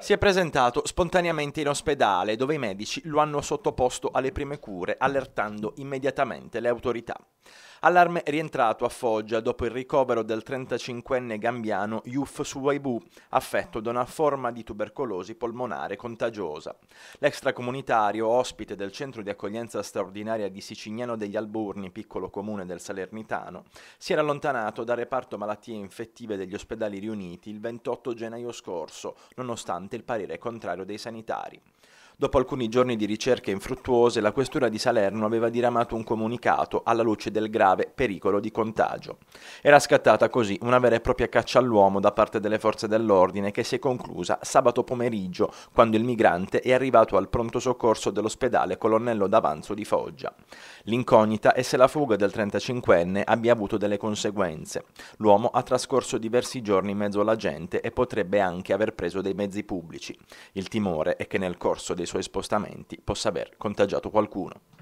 Si è presentato spontaneamente in ospedale dove i medici lo hanno sottoposto alle prime cure allertando immediatamente le autorità. Allarme rientrato a Foggia dopo il ricovero del 35enne gambiano Yuf Suwaibu, affetto da una forma di tubercolosi polmonare contagiosa. L'extracomunitario, ospite del centro di accoglienza straordinaria di Sicignano degli Alburni, piccolo comune del Salernitano, si era allontanato dal reparto malattie infettive degli ospedali riuniti il 28 gennaio scorso, nonostante il parere contrario dei sanitari. Dopo alcuni giorni di ricerche infruttuose, la questura di Salerno aveva diramato un comunicato alla luce del grave pericolo di contagio. Era scattata così una vera e propria caccia all'uomo da parte delle forze dell'ordine che si è conclusa sabato pomeriggio, quando il migrante è arrivato al pronto soccorso dell'ospedale Colonnello d'Avanzo di Foggia. L'incognita è se la fuga del 35enne abbia avuto delle conseguenze. L'uomo ha trascorso diversi giorni in mezzo alla gente e potrebbe anche aver preso dei mezzi pubblici. Il timore è che nel corso dei suoi spostamenti possa aver contagiato qualcuno.